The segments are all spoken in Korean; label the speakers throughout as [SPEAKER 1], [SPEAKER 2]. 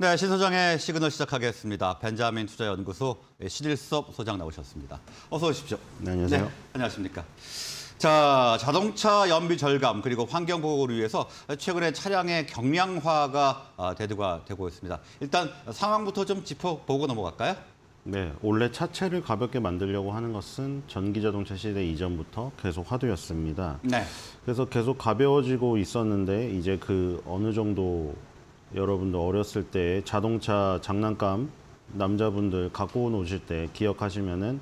[SPEAKER 1] 네, 신 소장의 시그널 시작하겠습니다. 벤자민 투자연구소 신일섭 네, 소장 나오셨습니다. 어서 오십시오. 네, 안녕하세요. 네, 안녕하십니까. 자, 자동차 연비 절감 그리고 환경 보호를 위해서 최근에 차량의 경량화가 아, 대두가 되고 있습니다. 일단 상황부터 좀 짚어보고
[SPEAKER 2] 넘어갈까요? 네, 원래 차체를 가볍게 만들려고 하는 것은 전기 자동차 시대 이전부터 계속 화두였습니다. 네. 그래서 계속 가벼워지고 있었는데 이제 그 어느 정도 여러분도 어렸을 때 자동차 장난감 남자분들 갖고 오실 때 기억하시면은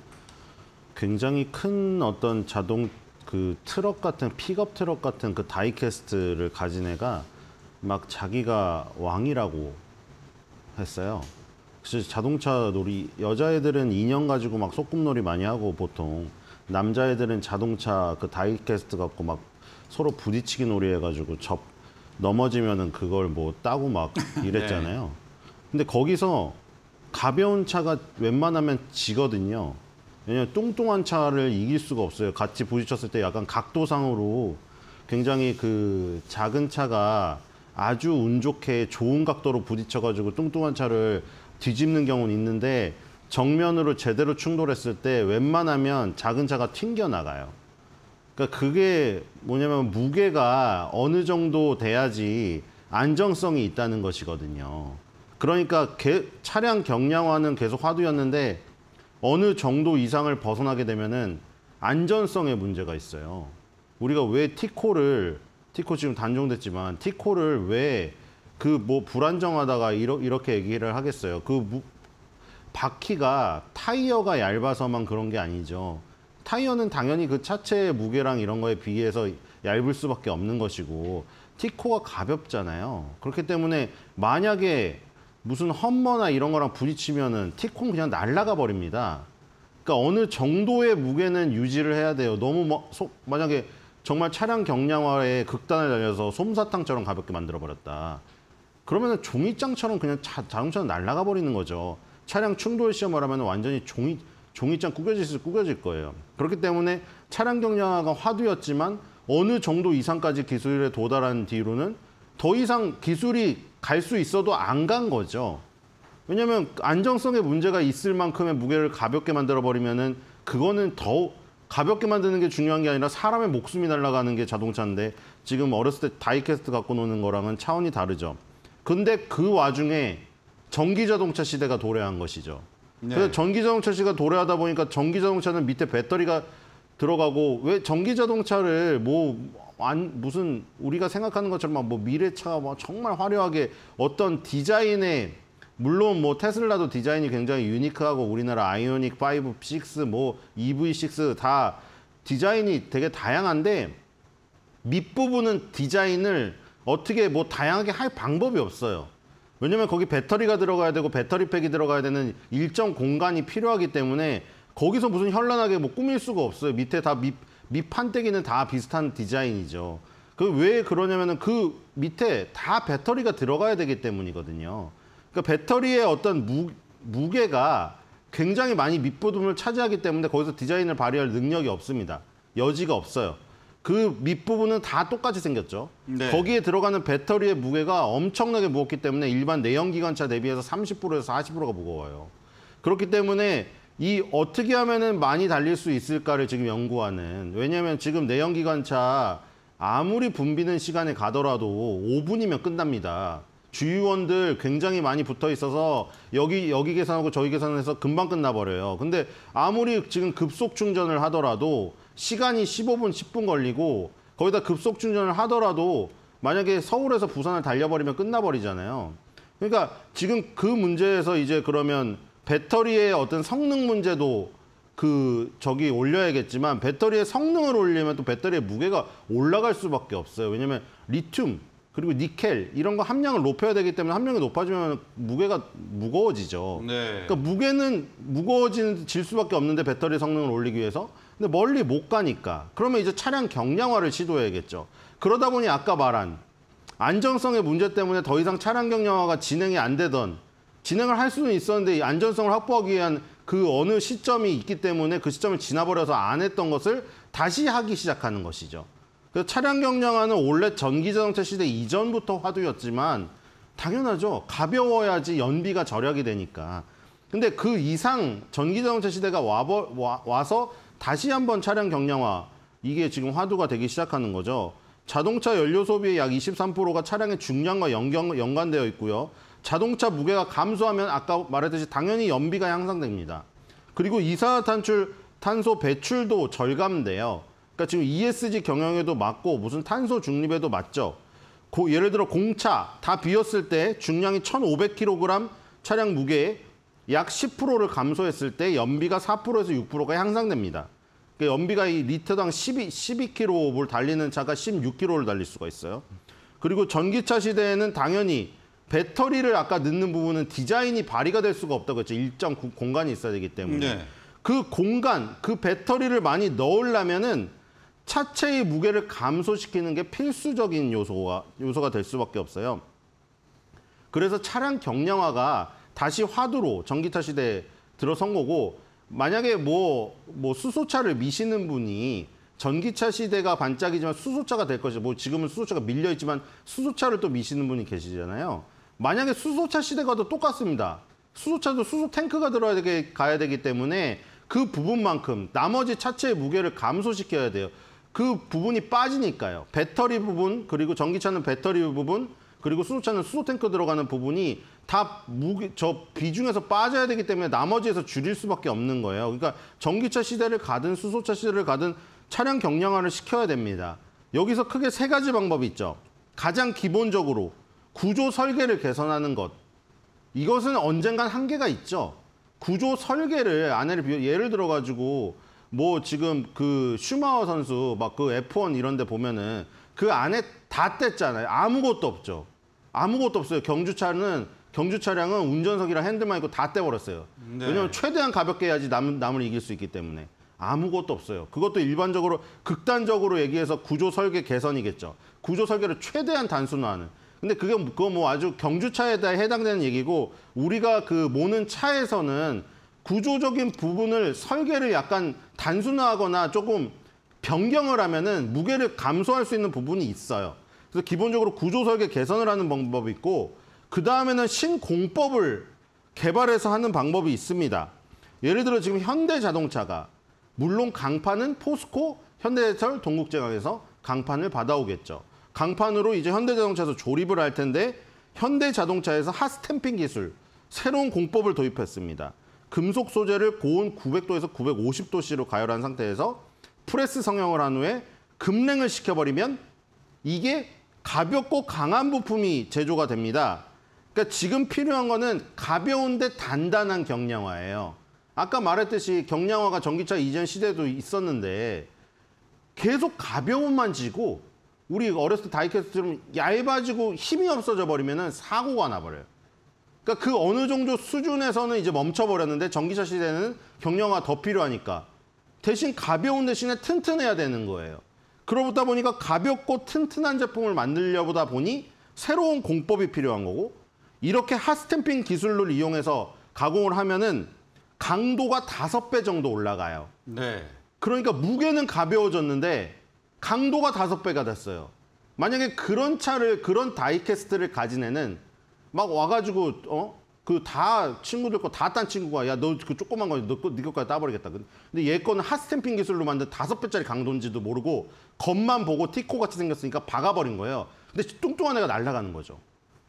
[SPEAKER 2] 굉장히 큰 어떤 자동 그 트럭 같은 픽업 트럭 같은 그 다이캐스트를 가진 애가 막 자기가 왕이라고 했어요. 그래서 자동차 놀이 여자애들은 인형 가지고 막 소꿉놀이 많이 하고 보통 남자애들은 자동차 그 다이캐스트 갖고 막 서로 부딪히기 놀이 해가지고 접 넘어지면은 그걸 뭐 따고 막 네. 이랬잖아요. 네. 근데 거기서 가벼운 차가 웬만하면 지거든요. 왜냐면 뚱뚱한 차를 이길 수가 없어요. 같이 부딪혔을 때 약간 각도상으로 굉장히 그 작은 차가 아주 운 좋게 좋은 각도로 부딪혀가지고 뚱뚱한 차를 뒤집는 경우는 있는데 정면으로 제대로 충돌했을 때 웬만하면 작은 차가 튕겨 나가요. 그러니까 그게 뭐냐면 무게가 어느 정도 돼야지 안정성이 있다는 것이거든요. 그러니까 개, 차량 경량화는 계속 화두였는데 어느 정도 이상을 벗어나게 되면은 안전성에 문제가 있어요. 우리가 왜 티코를 티코 지금 단종됐지만 티코를 왜 그 뭐 불안정하다가 이러, 이렇게 얘기를 하겠어요. 그 무, 바퀴가 타이어가 얇아서만 그런 게 아니죠. 타이어는 당연히 그 차체의 무게랑 이런 거에 비해서 얇을 수밖에 없는 것이고 티코가 가볍잖아요. 그렇기 때문에 만약에 무슨 험머나 이런 거랑 부딪히면은 티콘 그냥 날라가 버립니다. 그러니까 어느 정도의 무게는 유지를 해야 돼요. 너무 뭐, 소, 만약에 정말 차량 경량화에 극단을 달려서 솜사탕처럼 가볍게 만들어 버렸다. 그러면 은 종이장처럼 그냥 자, 자동차는 날라가 버리는 거죠. 차량 충돌 시험을 하면 완전히 종이 종이장 구겨질 구겨질 거예요. 그렇기 때문에 차량 경량화가 화두였지만 어느 정도 이상까지 기술에 도달한 뒤로는 더 이상 기술이 갈 수 있어도 안 간 거죠. 왜냐하면 안정성에 문제가 있을 만큼의 무게를 가볍게 만들어버리면 은 그거는 더 가볍게 만드는 게 중요한 게 아니라 사람의 목숨이 날아가는 게 자동차인데 지금 어렸을 때 다이캐스트 갖고 노는 거랑은 차원이 다르죠. 근데 그 와중에 전기 자동차 시대가 도래한 것이죠. 네. 그래서 전기 자동차 시가 도래하다 보니까 전기 자동차는 밑에 배터리가 들어가고 왜 전기 자동차를 뭐 안, 무슨 우리가 생각하는 것처럼 뭐 미래차가 막 정말 화려하게 어떤 디자인에 물론 뭐 테슬라도 디자인이 굉장히 유니크하고 우리나라 아이오닉 5, 6, 뭐 EV6 다 디자인이 되게 다양한데 밑부분은 디자인을 어떻게 뭐 다양하게 할 방법이 없어요. 왜냐면 거기 배터리가 들어가야 되고 배터리팩이 들어가야 되는 일정 공간이 필요하기 때문에 거기서 무슨 현란하게 뭐 꾸밀 수가 없어요. 밑에 다 밑, 밑판때기는 다 비슷한 디자인이죠. 그 왜 그러냐면은 그 밑에 다 배터리가 들어가야 되기 때문이거든요. 그러니까 배터리의 어떤 무, 무게가 굉장히 많이 밑부분을 차지하기 때문에 거기서 디자인을 발휘할 능력이 없습니다. 여지가 없어요. 그 밑부분은 다 똑같이 생겼죠. 네. 거기에 들어가는 배터리의 무게가 엄청나게 무겁기 때문에 일반 내연기관차 대비해서 30%에서 40%가 무거워요. 그렇기 때문에 이 어떻게 하면은 많이 달릴 수 있을까를 지금 연구하는 왜냐하면 지금 내연기관차 아무리 붐비는 시간에 가더라도 5분이면 끝납니다. 주유원들 굉장히 많이 붙어 있어서 여기 여기 계산하고 저기 계산해서 금방 끝나버려요. 근데 아무리 지금 급속 충전을 하더라도 시간이 15분, 10분 걸리고 거기다 급속 충전을 하더라도 만약에 서울에서 부산을 달려버리면 끝나버리잖아요. 그러니까 지금 그 문제에서 이제 그러면 배터리의 어떤 성능 문제도 그 저기 올려야겠지만 배터리의 성능을 올리면 또 배터리의 무게가 올라갈 수밖에 없어요. 왜냐면 하 리튬 그리고 니켈 이런 거 함량을 높여야 되기 때문에 함량이 높아지면 무게가 무거워지죠. 네. 그러니까 무게는 무거워질 수밖에 없는데 배터리 성능을 올리기 위해서 근데 멀리 못 가니까. 그러면 이제 차량 경량화를 시도해야겠죠. 그러다 보니 아까 말한 안전성의 문제 때문에 더 이상 차량 경량화가 진행이 안 되던 진행을 할 수는 있었는데 안전성을 확보하기 위한 그 어느 시점이 있기 때문에 그 시점을 지나버려서 안 했던 것을 다시 하기 시작하는 것이죠. 그래서 차량 경량화는 원래 전기 자동차 시대 이전부터 화두였지만 당연하죠. 가벼워야지 연비가 절약이 되니까. 근데 그 이상 전기 자동차 시대가 와버, 와, 와서 다시 한번 차량 경량화 이게 지금 화두가 되기 시작하는 거죠. 자동차 연료 소비의 약 23%가 차량의 중량과 연경, 연관되어 있고요. 자동차 무게가 감소하면 아까 말했듯이 당연히 연비가 향상됩니다. 그리고 이산화탄출 탄소 배출도 절감돼요. 그러니까 지금 ESG 경영에도 맞고 무슨 탄소 중립에도 맞죠. 고, 예를 들어 공차 다 비었을 때 중량이 1,500kg 차량 무게에 약 10%를 감소했을 때 연비가 4%에서 6%가 향상됩니다. 그러니까 연비가 이 리터당 12, 12km를 달리는 차가 16km를 달릴 수가 있어요. 그리고 전기차 시대에는 당연히 배터리를 아까 넣는 부분은 디자인이 발휘가 될 수가 없다고 했죠. 그렇죠. 일정 공간이 있어야 되기 때문에. 네. 그 공간, 그 배터리를 많이 넣으려면은 차체의 무게를 감소시키는 게 필수적인 요소가, 요소가 될 수밖에 없어요. 그래서 차량 경량화가 다시 화두로 전기차 시대에 들어선 거고 만약에 뭐, 뭐 수소차를 미시는 분이 전기차 시대가 반짝이지만 수소차가 될 것이다. 뭐 지금은 수소차가 밀려 있지만 수소차를 또 미시는 분이 계시잖아요. 만약에 수소차 시대가도 똑같습니다. 수소차도 수소 탱크가 들어야 되게 가야 되기 때문에 그 부분만큼 나머지 차체의 무게를 감소시켜야 돼요. 그 부분이 빠지니까요. 배터리 부분 그리고 전기차는 배터리 부분 그리고 수소차는 수소 탱크 들어가는 부분이 다 무게 저 비중에서 빠져야 되기 때문에 나머지에서 줄일 수밖에 없는 거예요. 그러니까 전기차 시대를 가든 수소차 시대를 가든 차량 경량화를 시켜야 됩니다. 여기서 크게 세 가지 방법이 있죠. 가장 기본적으로 구조 설계를 개선하는 것. 이것은 언젠간 한계가 있죠. 구조 설계를 안에를 비 예를 들어 가지고 뭐 지금 그 슈마허 선수 막 그 F1 이런 데 보면은 그 안에 다 뗐잖아요. 아무것도 없죠. 아무것도 없어요. 경주차는 경주 차량은 운전석이랑 핸들만 있고 다 떼버렸어요. 네. 왜냐하면 최대한 가볍게 해야지 남, 남을 이길 수 있기 때문에 아무것도 없어요. 그것도 일반적으로 극단적으로 얘기해서 구조 설계 개선이겠죠. 구조 설계를 최대한 단순화하는. 근데 그게 그거 뭐 아주 경주차에 대 해당되는 얘기고 우리가 그 모는 차에서는 구조적인 부분을 설계를 약간 단순화하거나 조금 변경을 하면은 무게를 감소할 수 있는 부분이 있어요. 그래서 기본적으로 구조 설계 개선을 하는 방법이 있고 그 다음에는 신공법을 개발해서 하는 방법이 있습니다. 예를 들어 지금 현대자동차가 물론 강판은 포스코 현대제철 동국제강에서 강판을 받아오겠죠. 강판으로 이제 현대자동차에서 조립을 할 텐데 현대자동차에서 핫스탬핑 기술 새로운 공법을 도입했습니다. 금속 소재를 고온 900도에서 950도씨로 가열한 상태에서 프레스 성형을 한 후에 급냉을 시켜버리면 이게 가볍고 강한 부품이 제조가 됩니다. 그러니까 지금 필요한 거는 가벼운데 단단한 경량화예요. 아까 말했듯이 경량화가 전기차 이전 시대도 있었는데 계속 가벼움만 지고 우리 어렸을 때 다이캐스트처럼 얇아지고 힘이 없어져 버리면 사고가 나버려요. 그러니까 그 어느 정도 수준에서는 이제 멈춰버렸는데 전기차 시대는 경량화 더 필요하니까 대신 가벼운 대신에 튼튼해야 되는 거예요. 그러다 보니까 가볍고 튼튼한 제품을 만들려보다 보니 새로운 공법이 필요한 거고 이렇게 핫스탬핑 기술을 이용해서 가공을 하면은 강도가 다섯 배 정도 올라가요. 네. 그러니까 무게는 가벼워졌는데 강도가 다섯 배가 됐어요. 만약에 그런 차를 그런 다이캐스트를 가진 애는 막 와가지고 어 그다 친구들 거 다 딴 친구가 야 너 그 조그만 거너네 것까지 따버리겠다. 근데 얘 거는 핫스탬핑 기술로 만든 다섯 배짜리 강도인지도 모르고 겉만 보고 티코 같이 생겼으니까 박아버린 거예요. 근데 뚱뚱한 애가 날아가는 거죠.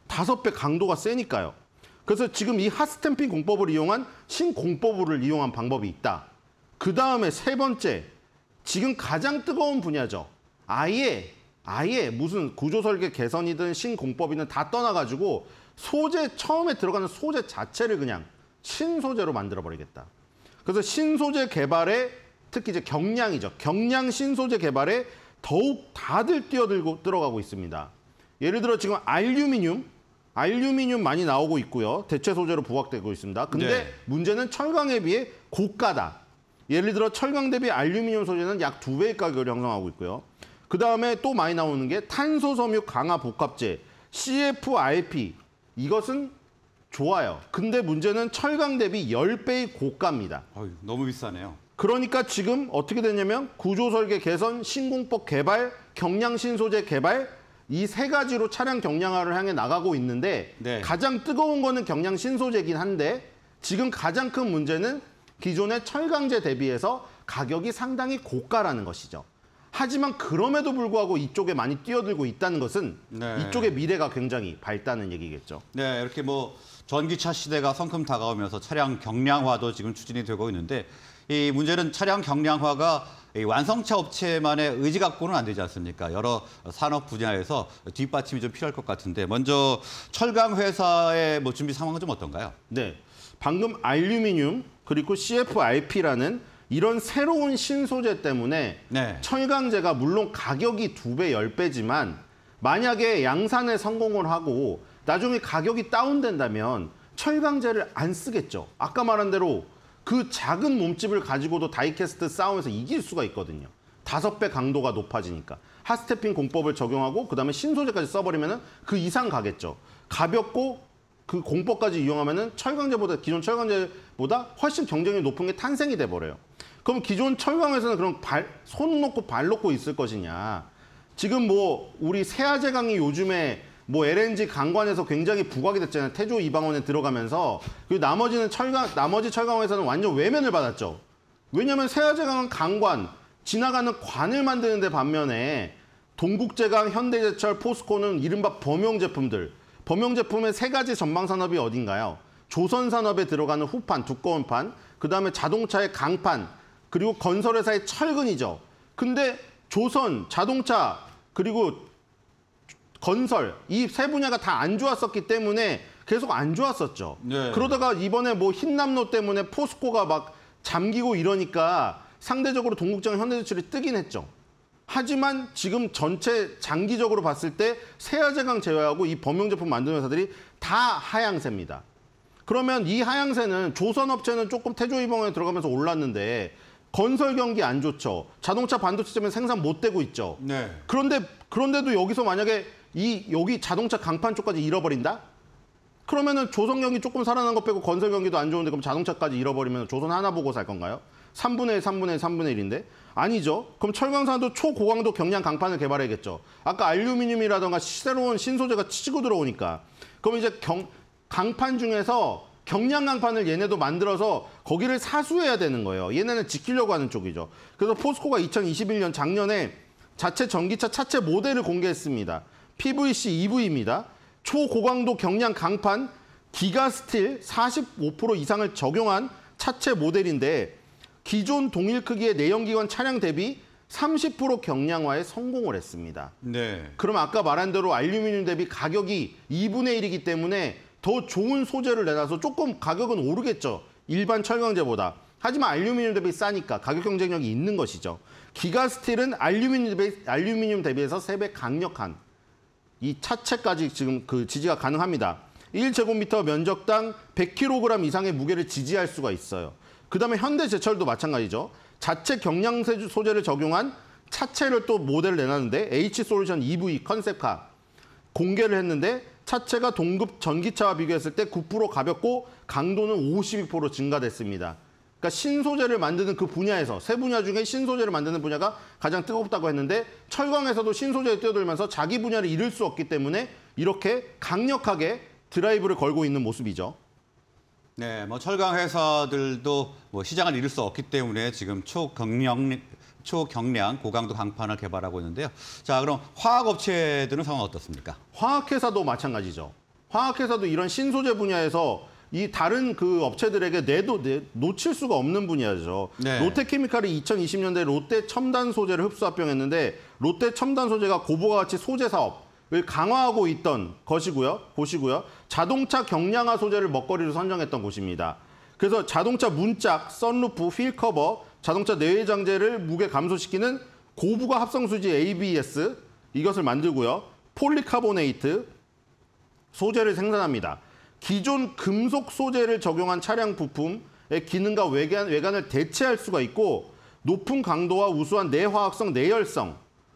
[SPEAKER 2] 다섯 배 강도가 세니까요. 그래서 지금 이 핫스탬핑 공법을 이용한 신공법을 이용한 방법이 있다. 그 다음에 세 번째, 지금 가장 뜨거운 분야죠. 아예, 아예 무슨 구조설계 개선이든 신공법이든 다 떠나가지고 소재 처음에 들어가는 소재 자체를 그냥 신소재로 만들어 버리겠다. 그래서 신소재 개발에 특히 이제 경량이죠. 경량 신소재 개발에 더욱 다들 뛰어들고 들어가고 있습니다. 예를 들어 지금 알루미늄, 알루미늄 많이 나오고 있고요. 대체 소재로 부각되고 있습니다. 근데 네. 문제는 철강에 비해 고가다. 예를 들어 철강 대비 알루미늄 소재는 약 두 배의 가격을 형성하고 있고요. 그다음에 또 많이 나오는 게 탄소 섬유 강화 복합제 CFRP 이것은 좋아요. 근데 문제는 철강 대비 10배의 고가입니다. 어휴, 너무 비싸네요. 그러니까 지금 어떻게 됐냐면 구조설계 개선, 신공법 개발, 경량신소재 개발 이 세 가지로 차량 경량화를 향해 나가고 있는데 네. 가장 뜨거운 거는 경량신소재긴 한데 지금 가장 큰 문제는 기존의 철강제 대비해서 가격이 상당히 고가라는 것이죠. 하지만 그럼에도 불구하고 이쪽에 많이 뛰어들고 있다는 것은 네. 이쪽의 미래가 굉장히 밝다는 얘기겠죠.
[SPEAKER 1] 네, 이렇게 뭐 전기차 시대가 성큼 다가오면서 차량 경량화도 지금 추진이 되고 있는데 이 문제는 차량 경량화가 이 완성차 업체만의 의지 갖고는 안 되지 않습니까? 여러 산업 분야에서 뒷받침이 좀 필요할 것 같은데
[SPEAKER 2] 먼저 철강 회사의 뭐 준비 상황은 좀 어떤가요? 네, 방금 알루미늄 그리고 CFIP라는 이런 새로운 신소재 때문에 네. 철강제가 물론 가격이 두배열배지만 만약에 양산에 성공을 하고 나중에 가격이 다운된다면 철강제를 안 쓰겠죠. 아까 말한 대로 그 작은 몸집을 가지고도 다이캐스트 싸움에서 이길 수가 있거든요. 다섯 배 강도가 높아지니까. 하스테핑 공법을 적용하고 그다음에 신소재까지 써버리면 그 이상 가겠죠. 가볍고 그 공법까지 이용하면 철강제보다 기존 철강제 보다 훨씬 경쟁률이 높은 게 탄생이 돼버려요. 그럼 기존 철강에서는 그럼 발, 손 놓고 발 놓고 있을 것이냐. 지금 뭐 우리 세아제강이 요즘에 뭐 LNG 강관에서 굉장히 부각이 됐잖아요. 태조 이방원에 들어가면서 그리고 나머지는 철강 나머지 철강에서는 완전 외면을 받았죠. 왜냐하면 세아제강은 강관 지나가는 관을 만드는데 반면에 동국제강, 현대제철, 포스코는 이른바 범용 제품들 범용 제품의 세 가지 전방 산업이 어딘가요? 조선 산업에 들어가는 후판, 두꺼운 판, 그다음에 자동차의 강판, 그리고 건설회사의 철근이죠. 근데 조선, 자동차, 그리고 건설 이 세 분야가 다 안 좋았었기 때문에 계속 안 좋았었죠. 네. 그러다가 이번에 뭐 흰남노 때문에 포스코가 막 잠기고 이러니까 상대적으로 동국장 현대제철이 뜨긴 했죠. 하지만 지금 전체 장기적으로 봤을 때 세아제강 제외하고 이 범용제품 만드는 회사들이 다 하향세입니다. 그러면 이 하향세는 조선업체는 조금 태조이봉에 들어가면서 올랐는데 건설 경기 안 좋죠. 자동차 반도체 때문에 생산 못 되고 있죠. 네. 그런데 그런데도 여기서 만약에 이 여기 자동차 강판 쪽까지 잃어버린다? 그러면은 조선 경기 조금 살아난 것 빼고 건설 경기도 안 좋은데 그럼 자동차까지 잃어버리면 조선 하나 보고 살 건가요? 3분의 1, 3분의 1, 3분의 1인데 아니죠. 그럼 철강산도 초고강도 경량 강판을 개발해야겠죠. 아까 알루미늄이라던가 새로운 신소재가 치고 들어오니까 그럼 이제 경 강판 중에서 경량 강판을 얘네도 만들어서 거기를 사수해야 되는 거예요. 얘네는 지키려고 하는 쪽이죠. 그래서 포스코가 2021년 작년에 자체 전기차 차체 모델을 공개했습니다. PVC EV입니다. 초고강도 경량 강판 기가스틸 45% 이상을 적용한 차체 모델인데 기존 동일 크기의 내연기관 차량 대비 30% 경량화에 성공을 했습니다. 네. 그럼 아까 말한 대로 알루미늄 대비 가격이 2분의 1이기 때문에 더 좋은 소재를 내놔서 조금 가격은 오르겠죠. 일반 철강제보다. 하지만 알루미늄 대비 싸니까 가격 경쟁력이 있는 것이죠. 기가스틸은 알루미늄, 대비, 알루미늄 대비해서 3배 강력한 이 차체까지 지금 그 지지가 가능합니다. 1제곱미터 면적당 100kg 이상의 무게를 지지할 수가 있어요. 그다음에 현대제철도 마찬가지죠. 자체 경량 소재를 적용한 차체를 또 모델을 내놨는데 H솔루션 EV 컨셉카 공개를 했는데 차체가 동급 전기차와 비교했을 때 9% 가볍고 강도는 52% 증가됐습니다. 그러니까 신소재를 만드는 그 분야에서 세 분야 중에 신소재를 만드는 분야가 가장 뜨겁다고 했는데 철강에서도 신소재에 뛰어들면서 자기 분야를 잃을 수 없기 때문에 이렇게 강력하게 드라이브를 걸고 있는 모습이죠.
[SPEAKER 1] 네, 뭐 철강 회사들도 뭐 시장을 잃을 수 없기 때문에 지금 초경량 초경량 고강도
[SPEAKER 2] 강판을 개발하고 있는데요. 자, 그럼 화학업체들은 상황 어떻습니까? 화학회사도 마찬가지죠. 화학회사도 이런 신소재 분야에서 이 다른 그 업체들에게 내도 내, 놓칠 수가 없는 분야죠. 네. 롯데케미칼이 2020년대 롯데 첨단 소재를 흡수 합병했는데 롯데 첨단 소재가 고부가 가치 소재 사업을 강화하고 있던 것이고요. 보시고요. 자동차 경량화 소재를 먹거리로 선정했던 곳입니다. 그래서 자동차 문짝, 썬루프, 휠커버, 자동차 내외 장재를 무게 감소시키는 고부가 합성 수지 ABS 이것을 만들고요. 폴리카보네이트 소재를 생산합니다. 기존 금속 소재를 적용한 차량 부품의 기능과 외관, 외관을 대체할 수가 있고 높은 강도와 우수한 내화학성, 내열성을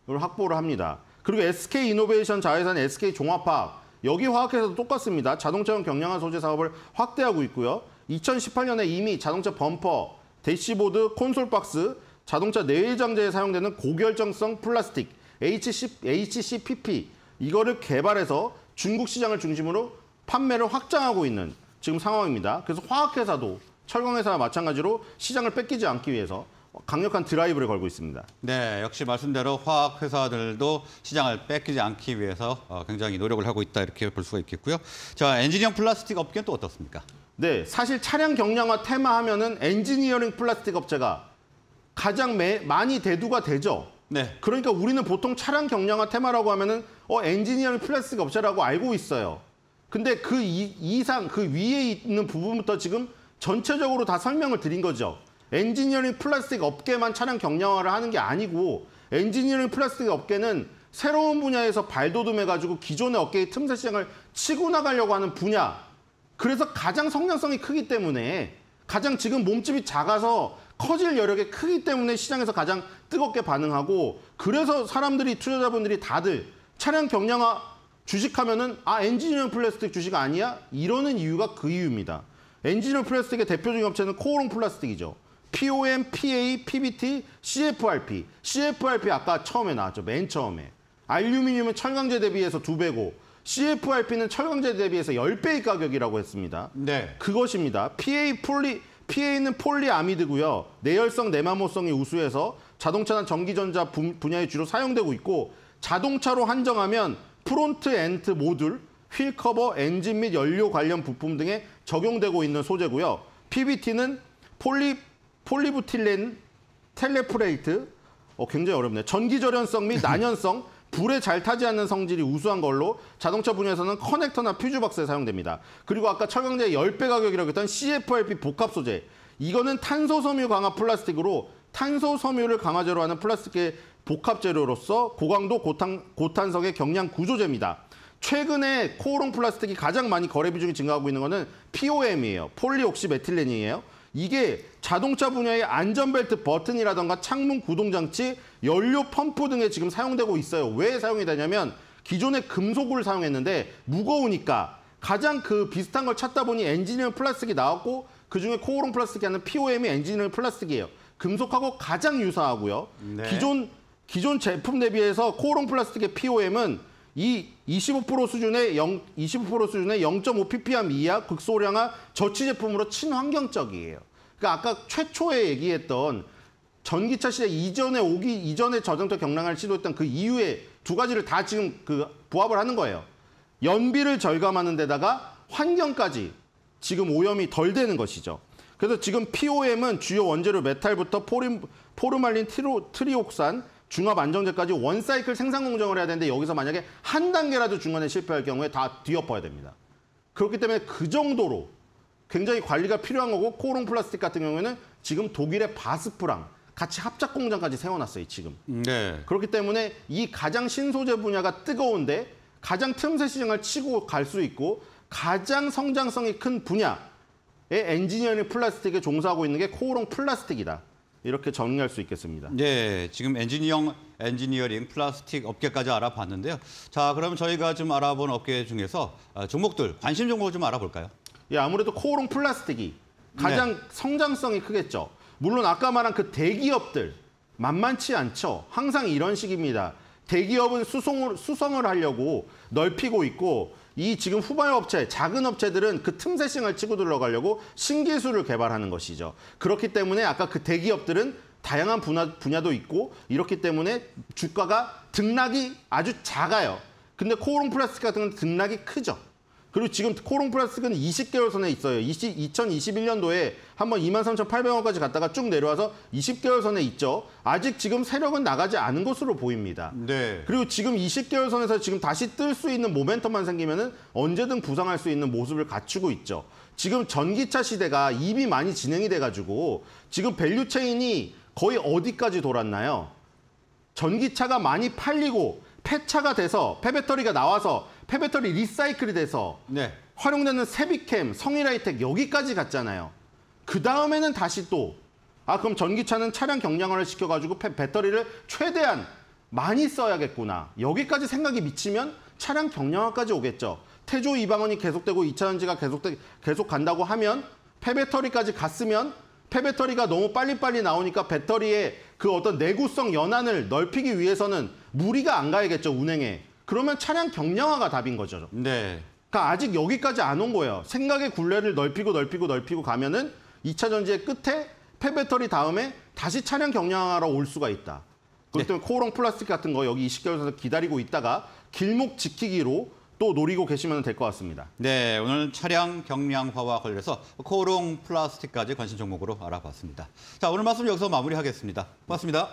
[SPEAKER 2] 확보를 합니다. 그리고 SK 이노베이션 자회사는 SK 종합화학 여기 화학회서도 똑같습니다. 자동차용 경량화 소재 사업을 확대하고 있고요. 2018년에 이미 자동차 범퍼 대시보드, 콘솔 박스, 자동차 내외장재에 사용되는 고결정성 플라스틱 HC, HCPP 이거를 개발해서 중국 시장을 중심으로 판매를 확장하고 있는 지금 상황입니다. 그래서 화학회사도 철강회사와 마찬가지로 시장을 뺏기지 않기 위해서 강력한 드라이브를 걸고 있습니다.
[SPEAKER 1] 네, 역시 말씀대로 화학 회사들도 시장을 뺏기지 않기 위해서 어, 굉장히 노력을 하고 있다 이렇게 볼 수가 있겠고요. 자, 엔지니어 플라스틱 업계는 또 어떻습니까? 네,
[SPEAKER 2] 사실 차량 경량화 테마 하면은 엔지니어링 플라스틱 업체가 가장 매, 많이 대두가 되죠. 네. 그러니까 우리는 보통 차량 경량화 테마라고 하면은 어 엔지니어링 플라스틱 업체라고 알고 있어요. 근데 그 이, 이상 그 위에 있는 부분부터 지금 전체적으로 다 설명을 드린 거죠. 엔지니어링 플라스틱 업계만 차량 경량화를 하는 게 아니고 엔지니어링 플라스틱 업계는 새로운 분야에서 발돋움해 가지고 기존의 업계의 틈새 시장을 치고 나가려고 하는 분야 그래서 가장 성장성이 크기 때문에 가장 지금 몸집이 작아서 커질 여력이 크기 때문에 시장에서 가장 뜨겁게 반응하고 그래서 사람들이 투자자분들이 다들 차량 경량화 주식하면은 아 엔지니어 플라스틱 주식 아니야 이러는 이유가 그 이유입니다. 엔지니어 플라스틱의 대표적인 업체는 코오롱 플라스틱이죠. POM, PA, PBT, CFRP. CFRP 아까 처음에 나왔죠. 맨 처음에. 알루미늄은 철강제 대비해서 두 배고 CFRP는 철강제 대비해서 10배의 가격이라고 했습니다. 네. 그것입니다. PA 폴리 PA는 폴리아미드고요. 내열성, 내마모성이 우수해서 자동차나 전기전자 분야에 주로 사용되고 있고 자동차로 한정하면 프론트 엔트 모듈, 휠 커버, 엔진 및 연료 관련 부품 등에 적용되고 있는 소재고요. PBT는 폴리 폴리부틸렌 텔레프레이트 어, 굉장히 어렵네요. 전기절연성 및 난연성, 불에 잘 타지 않는 성질이 우수한 걸로 자동차 분야에서는 커넥터나 퓨즈 박스에 사용됩니다. 그리고 아까 철강제 10배 가격이라고 했던 CFRP 복합 소재. 이거는 탄소 섬유 강화 플라스틱으로 탄소 섬유를 강화제로 하는 플라스틱의 복합 재료로서 고강도 고탄, 고탄성의 경량 구조제입니다. 최근에 코오롱 플라스틱이 가장 많이 거래 비중이 증가하고 있는 것은 POM이에요. 폴리옥시메틸렌이에요. 이게 자동차 분야의 안전벨트 버튼이라던가 창문 구동장치, 연료 펌프 등에 지금 사용되고 있어요. 왜 사용이 되냐면 기존의 금속을 사용했는데 무거우니까 가장 그 비슷한 걸 찾다 보니 엔지니어 플라스틱이 나왔고 그중에 코오롱 플라스틱이 하는 POM이 엔지니어 플라스틱이에요. 금속하고 가장 유사하고요. 네. 기존 기존 제품 대비해서 코오롱 플라스틱의 POM은 이25% 수준의 0, 25% 수준의 0.5 ppm 이하 극소량화 저치 제품으로 친환경적이에요. 그러니까 아까 최초에 얘기했던 전기차 시대 이전에 오기 이전에 저장터 경량화를 시도했던 그 이후에 두 가지를 다 지금 그 부합을 하는 거예요. 연비를 절감하는 데다가 환경까지 지금 오염이 덜 되는 것이죠. 그래서 지금 POM은 주요 원재료 메탈부터 포름, 포르말린 트리옥산, 중합 안정제까지 원사이클 생산 공정을 해야 되는데 여기서 만약에 한 단계라도 중간에 실패할 경우에 다 뒤엎어야 됩니다. 그렇기 때문에 그 정도로 굉장히 관리가 필요한 거고 코오롱 플라스틱 같은 경우에는 지금 독일의 바스프랑 같이 합작 공장까지 세워놨어요 지금. 네. 그렇기 때문에 이 가장 신소재 분야가 뜨거운데 가장 틈새 시장을 치고 갈 수 있고 가장 성장성이 큰 분야의 엔지니어링 플라스틱에 종사하고 있는 게 코오롱 플라스틱이다.
[SPEAKER 1] 이렇게 정리할 수 있겠습니다. 네, 지금 엔지니어링, 엔지니어링 플라스틱 업계까지 알아봤는데요. 자, 그럼 저희가 좀 알아본 업계 중에서
[SPEAKER 2] 아, 종목들 관심 종목을 좀 알아볼까요? 예, 아무래도 코오롱 플라스틱이 네. 가장 네. 성장성이 크겠죠. 물론 아까 말한 그 대기업들 만만치 않죠. 항상 이런 식입니다. 대기업은 수송을, 수성을 하려고 넓히고 있고 이 지금 후발 업체, 작은 업체들은 그 틈새 싱을 치고 들어가려고 신기술을 개발하는 것이죠. 그렇기 때문에 아까 그 대기업들은 다양한 분야, 분야도 있고 이렇기 때문에 주가가 등락이 아주 작아요. 근데 코오롱 플라스틱 같은 건 등락이 크죠. 그리고 지금 코롱 플라스는 20개월 선에 있어요. 20, 2021년도에 한번 23,800원까지 갔다가 쭉 내려와서 20개월 선에 있죠. 아직 지금 세력은 나가지 않은 것으로 보입니다. 네. 그리고 지금 20개월 선에서 지금 다시 뜰 수 있는 모멘텀만 생기면 언제든 부상할 수 있는 모습을 갖추고 있죠. 지금 전기차 시대가 입이 많이 진행이 돼가지고 지금 밸류체인이 거의 어디까지 돌았나요? 전기차가 많이 팔리고 폐차가 돼서 폐배터리가 나와서 폐배터리 리사이클이 돼서 네. 활용되는 세비캠, 성일하이텍 여기까지 갔잖아요. 그 다음에는 다시 또 아, 그럼 전기차는 차량 경량화를 시켜가지고 폐, 배터리를 최대한 많이 써야겠구나. 여기까지 생각이 미치면 차량 경량화까지 오겠죠. 태조 이방원이 계속되고 2차 전지가 계속되, 계속 간다고 하면 폐배터리까지 갔으면 폐배터리가 너무 빨리빨리 나오니까 배터리의 그 어떤 내구성 연한을 넓히기 위해서는 무리가 안 가야겠죠, 운행에. 그러면 차량 경량화가 답인 거죠. 네. 그러니까 아직 여기까지 안 온 거예요. 생각의 굴레를 넓히고 넓히고 넓히고 가면은 2차 전지의 끝에 폐배터리 다음에 다시 차량 경량화로 올 수가 있다. 그렇기 네. 때문에 네. 코오롱 플라스틱 같은 거 여기 20개월에서 기다리고 있다가 길목 지키기로 또 노리고 계시면 될 것 같습니다.
[SPEAKER 1] 네, 오늘 차량 경량화와 관련해서 코오롱 플라스틱까지 관심 종목으로 알아봤습니다. 자, 오늘 말씀 여기서 마무리하겠습니다. 고맙습니다.